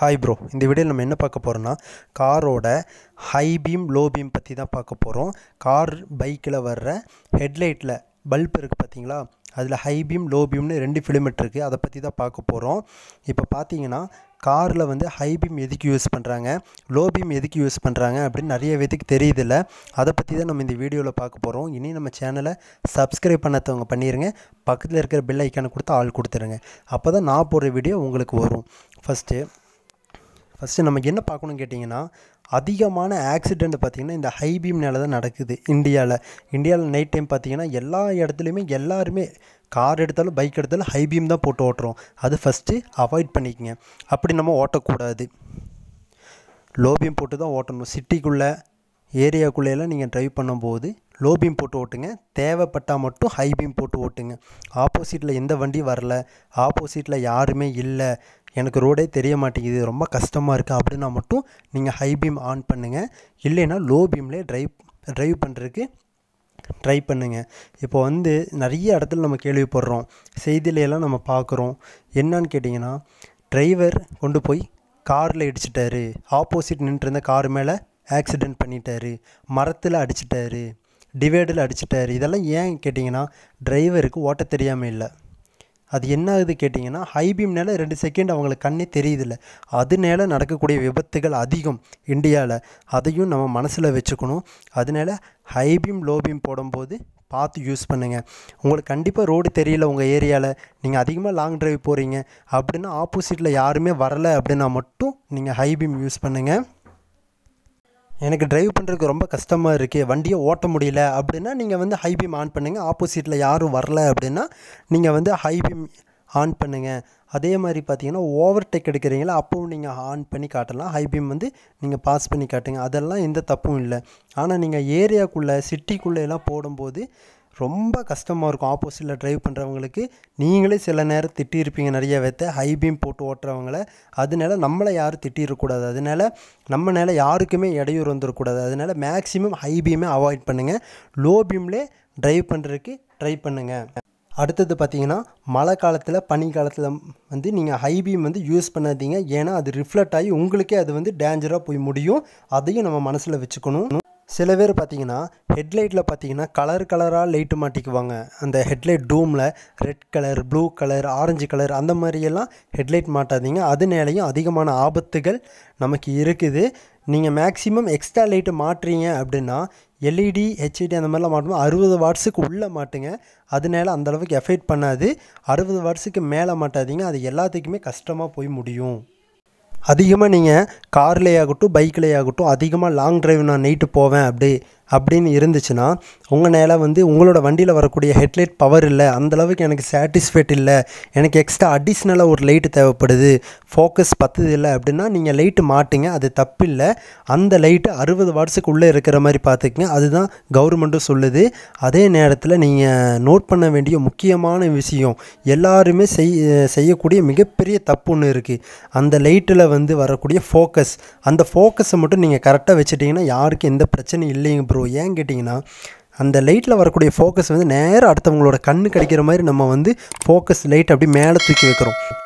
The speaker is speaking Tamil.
ஹாய் ப்ரோ இந்த வீடியோவில் நம்ம என்ன பார்க்க போகிறோன்னா காரோட ஹை பீம் லோ பீம் பற்றி தான் பார்க்க போகிறோம் கார் பைக்கில் வர்ற ஹெட்லைட்டில் பல்ப் இருக்குது பார்த்தீங்களா அதில் ஹை பீம் லோ பீம்னு ரெண்டு ஃபிலிமெட் இருக்குது அதை பற்றி தான் பார்க்க போகிறோம் இப்போ பார்த்தீங்கன்னா காரில் வந்து ஹை பீம் எதுக்கு யூஸ் பண்ணுறாங்க லோ பீம் எதுக்கு யூஸ் பண்ணுறாங்க அப்படின்னு நிறைய தெரியுது தெரியுதில்ல அதை பற்றி தான் நம்ம இந்த வீடியோவில் பார்க்க போகிறோம் இனி நம்ம சேனலை சப்ஸ்கிரைப் பண்ணத்தவங்க பண்ணிடுங்க பக்கத்தில் இருக்கிற பில் ஐக்கானை கொடுத்து ஆள் கொடுத்துருங்க அப்போ தான் நான் போடுற வீடியோ உங்களுக்கு வரும் ஃபஸ்ட்டு ஃபஸ்ட்டு நம்ம என்ன பார்க்கணும்னு கேட்டிங்கன்னா அதிகமான ஆக்சிடெண்ட் பார்த்திங்கன்னா இந்த ஹை பீம்னால தான் நடக்குது இந்தியாவில் இந்தியாவில் நைட் டைம் பார்த்திங்கன்னா எல்லா இடத்துலையுமே எல்லாருமே கார் எடுத்தாலும் பைக் எடுத்தாலும் ஹை பீம் தான் போட்டு ஓட்டுறோம் அது ஃபஸ்ட்டு அவாய்ட் பண்ணிக்கங்க அப்படி நம்ம ஓட்டக்கூடாது லோபியம் போட்டு தான் ஓட்டணும் சிட்டிக்குள்ளே ஏரியாக்குள்ளேயெல்லாம் நீங்கள் ட்ரைவ் பண்ணும்போது லோ பீம் போட்டு ஓட்டுங்க தேவைப்பட்டால் மட்டும் ஹை பீம் போட்டு ஓட்டுங்க ஆப்போசிட்டில் எந்த வண்டி வரல ஆப்போசிட்டில் யாருமே இல்லை எனக்கு ரோடே தெரிய மாட்டேங்குது ரொம்ப கஷ்டமாக இருக்குது அப்படின்னா மட்டும் நீங்கள் ஹை பீம் ஆன் பண்ணுங்கள் இல்லைன்னா லோ பீம்லே ட்ரைவ் ட்ரைவ் பண்ணுறதுக்கு ட்ரை பண்ணுங்கள் இப்போ வந்து நிறைய இடத்துல நம்ம கேள்விப்படுறோம் செய்தியிலையெல்லாம் நம்ம பார்க்குறோம் என்னன்னு கேட்டிங்கன்னா டிரைவர் கொண்டு போய் காரில் இடிச்சிட்டாரு ஆப்போசிட் நின்றுருந்த கார் மேலே ஆக்சிடெண்ட் பண்ணிட்டாரு மரத்தில் அடிச்சிட்டாரு டிவைடில் அடிச்சிட்டாரு இதெல்லாம் ஏன் கேட்டிங்கன்னா டிரைவருக்கு ஓட்ட தெரியாமல் இல்லை அது என்ன ஆகுது கேட்டிங்கன்னா ஹைபீம்னால ரெண்டு செகண்ட் அவங்களுக்கு கண்ணே தெரியுதில்ல அதனால நடக்கக்கூடிய விபத்துகள் அதிகம் இந்தியாவில் அதையும் நம்ம மனசில் வச்சுக்கணும் அதனால ஹைபீம் லோபீம் போடும்போது பார்த்து யூஸ் பண்ணுங்கள் உங்களுக்கு கண்டிப்பாக ரோடு தெரியல உங்கள் ஏரியாவில் நீங்கள் அதிகமாக லாங் ட்ரைவ் போகிறீங்க அப்படின்னா ஆப்போசிட்டில் யாருமே வரலை அப்படின்னா மட்டும் நீங்கள் ஹைபீம் யூஸ் பண்ணுங்கள் எனக்கு ட்ரைவ் பண்ணுறதுக்கு ரொம்ப கஷ்டமாக இருக்குது வண்டியை ஓட்ட முடியல அப்படின்னா நீங்கள் வந்து ஹைபீம் ஆன் பண்ணுங்கள் ஆப்போசிட்டில் யாரும் வரல அப்படின்னா நீங்கள் வந்து ஹைபீம் ஆன் பண்ணுங்கள் அதே மாதிரி பார்த்தீங்கன்னா ஓவர்டேக் எடுக்கிறீங்களா அப்பவும் நீங்கள் ஆன் பண்ணி காட்டலாம் ஹைபீம் வந்து நீங்கள் பாஸ் பண்ணி காட்டுங்க அதெல்லாம் எந்த தப்பும் இல்லை ஆனால் நீங்கள் ஏரியாக்குள்ளே சிட்டிக்குள்ளே எல்லாம் போடும்போது ரொம்ப கஷ்டமாக இருக்கும் ஆப்போசிட்டில் ட்ரைவ் பண்ணுறவங்களுக்கு நீங்களே சில நேரம் திட்டியிருப்பீங்க நிறைய பேர்த்த ஹை பீம் போட்டு ஓட்டுறவங்கள அதனால நம்மளை யாரும் திட்டிடக்கூடாது அதனால நம்ம மேலே யாருக்குமே இடையூறு வந்துடக்கூடாது அதனால மேக்ஸிமம் ஹை பீமே அவாய்ட் பண்ணுங்கள் லோ பீம்லே ட்ரைவ் பண்ணுறதுக்கு ட்ரை பண்ணுங்கள் அடுத்தது பார்த்தீங்கன்னா மழை காலத்தில் பனி காலத்தில் வந்து நீங்கள் ஹை பீம் வந்து யூஸ் பண்ணாதீங்க ஏன்னா அது ரிஃப்ளெக்ட் ஆகி உங்களுக்கே அது வந்து டேஞ்சராக போய் முடியும் அதையும் நம்ம மனசில் வச்சுக்கணும் சில பேர் பார்த்தீங்கன்னா ஹெட்லைட்டில் பார்த்தீங்கன்னா கலர் கலராக லைட்டு மாட்டிக்குவாங்க அந்த ஹெட்லைட் டூமில் red colour blue colour orange colour அந்த மாதிரியெல்லாம் ஹெட்லைட் மாட்டாதீங்க அதனாலையும் அதிகமான ஆபத்துகள் நமக்கு இருக்குது நீங்கள் மேக்ஸிமம் எக்ஸ்ட்ரா லைட்டு மாட்டுறீங்க அப்படின்னா எல்இடி ஹெச்இடி e e அந்த மாதிரிலாம் மாட்டணும் அறுபது வாட்ஸுக்கு உள்ளே மாட்டுங்க அதனால அந்தளவுக்கு எஃபெக்ட் பண்ணாது அறுபது வாட்ஸுக்கு மேலே மாட்டாதீங்க அது எல்லாத்துக்குமே கஷ்டமாக போய் முடியும் அதிகமாக நீங்கள் கார்லேயாகட்டும் ஆகட்டும் ஆகட்டும் அதிகமாக லாங் ட்ரைவ் நான் நைட்டு போவேன் அப்படி அப்படின்னு இருந்துச்சுன்னா உங்கள் நேரம் வந்து உங்களோட வண்டியில் வரக்கூடிய ஹெட்லைட் பவர் இல்லை அந்தளவுக்கு எனக்கு சாட்டிஸ்ஃபைட் இல்லை எனக்கு எக்ஸ்ட்ரா அடிஷ்னலாக ஒரு லைட்டு தேவைப்படுது ஃபோக்கஸ் பத்துது இல்லை அப்படின்னா நீங்கள் லைட்டு மாட்டுங்க அது தப்பு இல்லை அந்த லைட்டு அறுபது வாட்ஸுக்கு உள்ளே இருக்கிற மாதிரி பார்த்துக்குங்க அதுதான் கவர்மெண்ட்டும் சொல்லுது அதே நேரத்தில் நீங்கள் நோட் பண்ண வேண்டிய முக்கியமான விஷயம் எல்லாருமே செய் செய்யக்கூடிய மிகப்பெரிய தப்பு ஒன்று இருக்குது அந்த லைட்டில் வந்து வரக்கூடிய ஃபோக்கஸ் அந்த ஃபோக்கஸை மட்டும் நீங்கள் கரெக்டாக வச்சுட்டிங்கன்னா யாருக்கும் எந்த பிரச்சனையும் இல்லைங்க ப்ரோ ப்ரோ ஏன் கேட்டிங்கன்னா அந்த லைட்டில் வரக்கூடிய ஃபோக்கஸ் வந்து நேராக அடுத்தவங்களோட கண்ணு கிடைக்கிற மாதிரி நம்ம வந்து ஃபோக்கஸ் லைட் அப்படி மேலே தூக்கி வைக்கிறோம்